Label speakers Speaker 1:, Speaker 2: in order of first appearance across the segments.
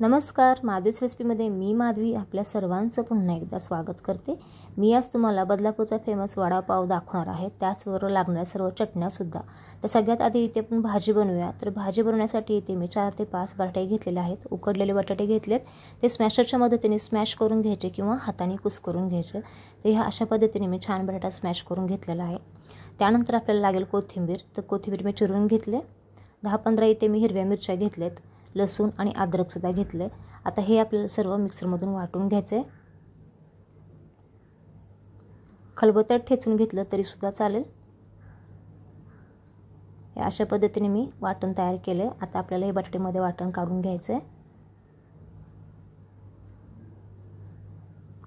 Speaker 1: नमस्कार माधवीस रेसिपीमध्ये मी माधवी आपल्या सर्वांचं पुन्हा एकदा स्वागत करते मी आज तुम्हाला बदलापूरचा फेमस वडापाव दाखवणार आहे त्याचबरोबर लागणाऱ्या सर्व चटण्यासुद्धा तर सगळ्यात आधी इथे आपण भाजी बनवूया तर भाजी बनवण्यासाठी इथे मी चार ते पाच बटाटे घेतलेले आहेत उकडलेले बटाटे घेतलेत ते स्मॅशरच्या मदतीने स्मॅश करून घ्यायचे किंवा हाताने कुस करून घ्यायचे तर ह्या अशा पद्धतीने मी छान बटाटा स्मॅश करून घेतलेला आहे त्यानंतर आपल्याला लागेल कोथिंबीर तर कोथिंबीर मी चिरून घेतले दहा पंधरा इथे मी हिरव्या मिरच्या घेतल्यात लसूण आणि अद्रकसुद्धा घेतलं आहे आता हे आपल्याला सर्व मिक्सरमधून वाटून घ्यायचं आहे खलबत्यात ठेचून घेतलं तरीसुद्धा चालेल हे अशा पद्धतीने मी वाटण तयार केलं आहे आता आपल्याला हे बटाटेमध्ये वाटण काढून घ्यायचं आहे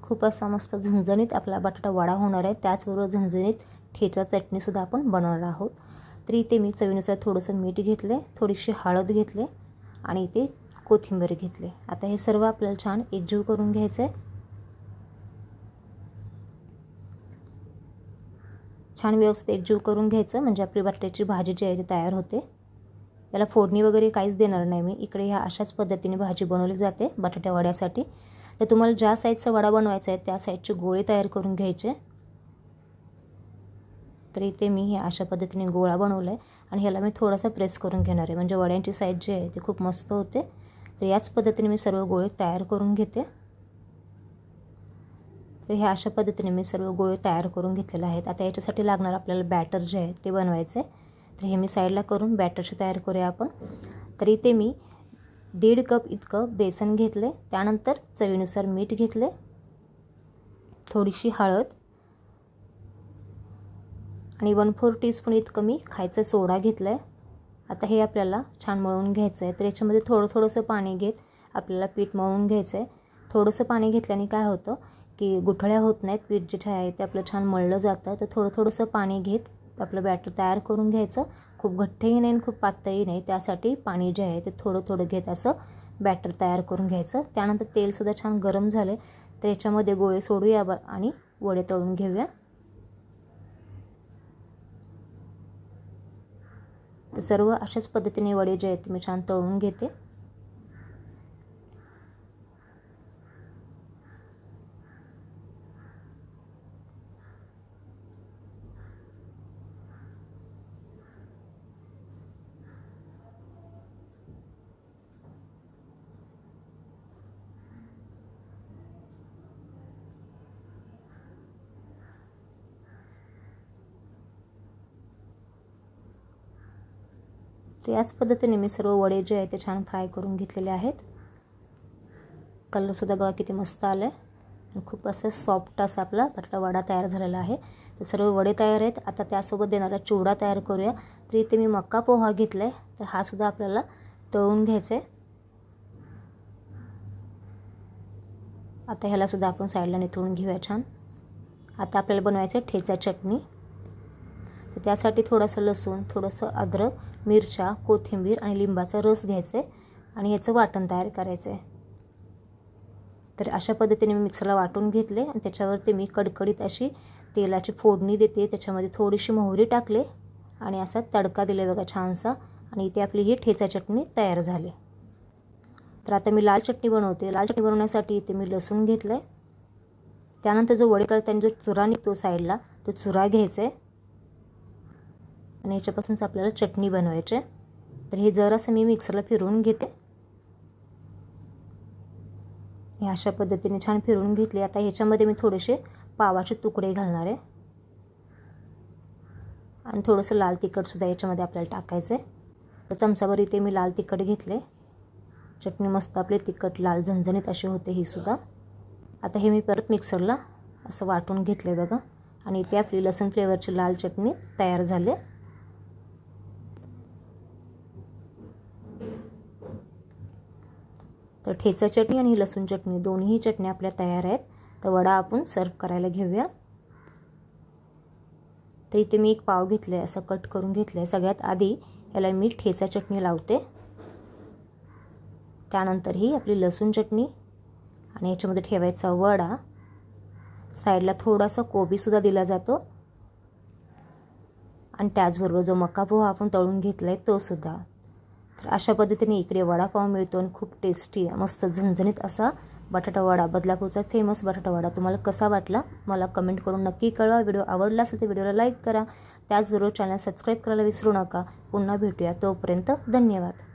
Speaker 1: खूप असा मस्त झणझणीत आपला बटाटा वडा होणार आहे त्याचबरोबर झणझणीत ठेचा चटणीसुद्धा आपण बनवणार आहोत तरी ते मी चवीनुसार थोडंसं मीठ घेतलं आहे थोडीशी हळद घेतले आणि इथे कोथिंबीर घेतले आता हे सर्व आपल्याला छान एकजीव करून घ्यायचं आहे छान व्यवस्थित एकजीव करून घ्यायचं म्हणजे आपली बटाट्याची भाजी जी आहे ती तयार होते याला फोडणी वगैरे काहीच देणार नाही मी इकडे ह्या अशाच पद्धतीने भाजी बनवली जाते बटाट्या वड्यासाठी तर तुम्हाला ज्या साईजचा वडा बनवायचा आहे त्या साईजचे गोळे तयार करून घ्यायचे तर इथे मी हे अशा पद्धतीने गोळा बनवला आहे आणि ह्याला मी थोडासा प्रेस करून घेणार आहे म्हणजे वड्यांची साईज जी आहे ती खूप मस्त होते तर याच पद्धतीने मी सर्व गोळे तयार करून घेते तर ह्या अशा पद्धतीने मी सर्व गोळे तयार करून घेतलेले आहेत आता याच्यासाठी लागणार आपल्याला बॅटर जे आहे ते बनवायचं आहे तर हे मी साईडला करून बॅटरशी तयार करूया आपण तर इथे मी दीड कप इतकं बेसन घेतले त्यानंतर चवीनुसार मीठ घेतले थोडीशी हळद आणि वन फोर टीस्पून इतकं मी खायचं सोडा घेतला आहे आता हे आपल्याला छान मळून घ्यायचं आहे तर याच्यामध्ये थोडं थोडंसं पाणी घेत आपल्याला पीठ मळून घ्यायचं आहे थोडंसं पाणी घेतल्याने काय होतं की गुठळ्या होत नाहीत पीठ जे आहे ते आपलं छान मळलं जातं तर थोडं थोडंसं पाणी घेत आपलं बॅटर तयार करून घ्यायचं खूप घट्टही नाही आणि खूप पातळही नाही त्यासाठी पाणी जे आहे ते थोडं थोडं घेत असं बॅटर तयार करून घ्यायचं त्यानंतर तेलसुद्धा छान गरम झालं तर याच्यामध्ये गोळे सोडूया आणि वडे तळून घेऊया सर्व अशाच पद्धतीने वडे जे आहेत मी छान तळून घेते तर याच पद्धतीने मी सर्व वडे जे आहे ते छान फ्राय करून घेतलेले आहेत कलरसुद्धा बघा किती मस्त आलं आहे खूप असं सॉफ्ट असं आपला बटाटा वडा तयार झालेला आहे तर सर्व वडे तयार आहेत आता त्यासोबत देणारा चिवडा तयार करूया तर इथे मी मक्का पोहा घेतला आहे तर हा सुद्धा आपल्याला तळून घ्यायचा आहे आता ह्यालासुद्धा आपण साईडला निथळून घेऊया छान आता आपल्याला बनवायचं आहे ठेचा चटणी तर त्यासाठी थोडंसं लसूण थोडंसं अद्रक मिरच्या कोथिंबीर आणि लिंबाचा रस घ्यायचा आहे आणि याचं वाटण तयार करायचं आहे तर अशा पद्धतीने मी मिक्सरला वाटून घेतले आणि त्याच्यावरती मी कडकडीत अशी तेलाची फोडणी देते त्याच्यामध्ये थोडीशी मोहरी टाकले आणि असा तडका दिला बघा छानसा आणि इथे आपली ही ठेचा चटणी तयार झाली तर आता मी लाल चटणी बनवते लाल चटणी बनवण्यासाठी इथे मी लसूण घेतलं आहे त्यानंतर जो वडे त्यांनी जो चुरा निघतो साईडला तो चुरा घ्यायचा आहे आणि याच्यापासूनच आपल्याला चटणी बनवायची आहे तर हे जरासं मी मिक्सरला फिरवून घेते हे अशा पद्धतीने छान फिरवून घेतली आता ह्याच्यामध्ये मी थोडेसे पावाचे तुकडे घालणार आहे आणि थोडंसं लाल तिखटसुद्धा याच्यामध्ये आपल्याला टाकायचं आहे तर चमचाभर इथे मी लाल तिखट घेतले चटणी मस्त आपले तिखट लाल झणझणीत असे होते ही सुद्धा आता हे मी परत मिक्सरला असं वाटून घेतलं आहे बघा आणि इथे आपली लसूण फ्लेवरची लाल चटणी तयार झाली तर ठेचा चटणी आणि लसूण चटणी दोन्ही चटण्या आपल्या तयार आहेत तर वडा आपण सर्व करायला घेऊया तर इथे मी एक पाव घेतलं आहे असं कट करून घेतलं आहे सगळ्यात आधी याला मी ठेचा चटणी लावते त्यानंतर ही आपली लसूण चटणी आणि याच्यामध्ये ठेवायचा वडा साईडला थोडासा कोबीसुद्धा दिला जातो आणि त्याचबरोबर जो मका पोहा आपण तळून घेतला आहे तोसुद्धा तर अशा पद्धतीने इकडे वडापाव मिळतो आणि खूप टेस्टी आहे मस्त झणझणीत असा बटाटावाडा बदलापूरचा फेमस बटाटावाडा तुम्हाला कसा वाटला मला कमेंट करून नक्की कळवा व्हिडिओ आवडला असेल तर व्हिडिओला लाईक करा त्याचबरोबर चॅनल सबस्क्राईब करायला विसरू नका पुन्हा भेटूया तोपर्यंत धन्यवाद